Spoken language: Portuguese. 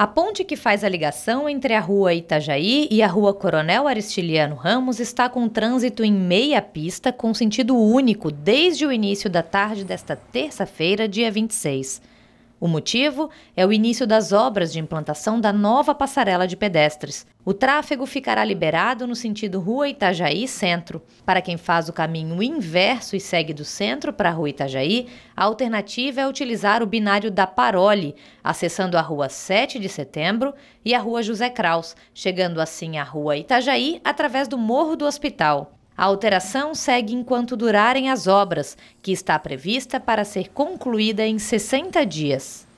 A ponte que faz a ligação entre a Rua Itajaí e a Rua Coronel Aristiliano Ramos está com trânsito em meia pista com sentido único desde o início da tarde desta terça-feira, dia 26. O motivo é o início das obras de implantação da nova passarela de pedestres. O tráfego ficará liberado no sentido Rua Itajaí Centro. Para quem faz o caminho inverso e segue do centro para a Rua Itajaí, a alternativa é utilizar o binário da Parole, acessando a Rua 7 de Setembro e a Rua José Kraus, chegando assim à Rua Itajaí através do Morro do Hospital. A alteração segue enquanto durarem as obras, que está prevista para ser concluída em 60 dias.